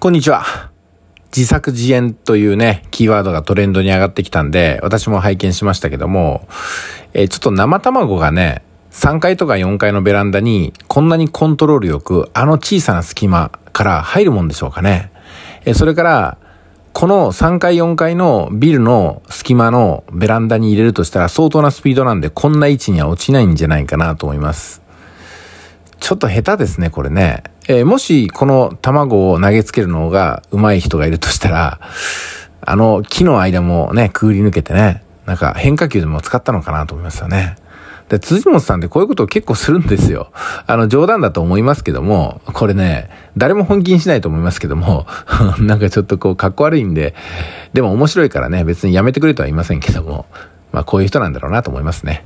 こんにちは。自作自演というね、キーワードがトレンドに上がってきたんで、私も拝見しましたけども、えー、ちょっと生卵がね、3階とか4階のベランダに、こんなにコントロールよく、あの小さな隙間から入るもんでしょうかね。えー、それから、この3階4階のビルの隙間のベランダに入れるとしたら相当なスピードなんでこんな位置には落ちないんじゃないかなと思います。ちょっと下手ですね、これね。えー、もしこの卵を投げつけるのが上手い人がいるとしたら、あの木の間もね、くぐり抜けてね、なんか変化球でも使ったのかなと思いますよね。で、辻本さんってこういうことを結構するんですよ。あの、冗談だと思いますけども、これね、誰も本気にしないと思いますけども、なんかちょっとこう、かっこ悪いんで、でも面白いからね、別にやめてくれとは言いませんけども、まあこういう人なんだろうなと思いますね。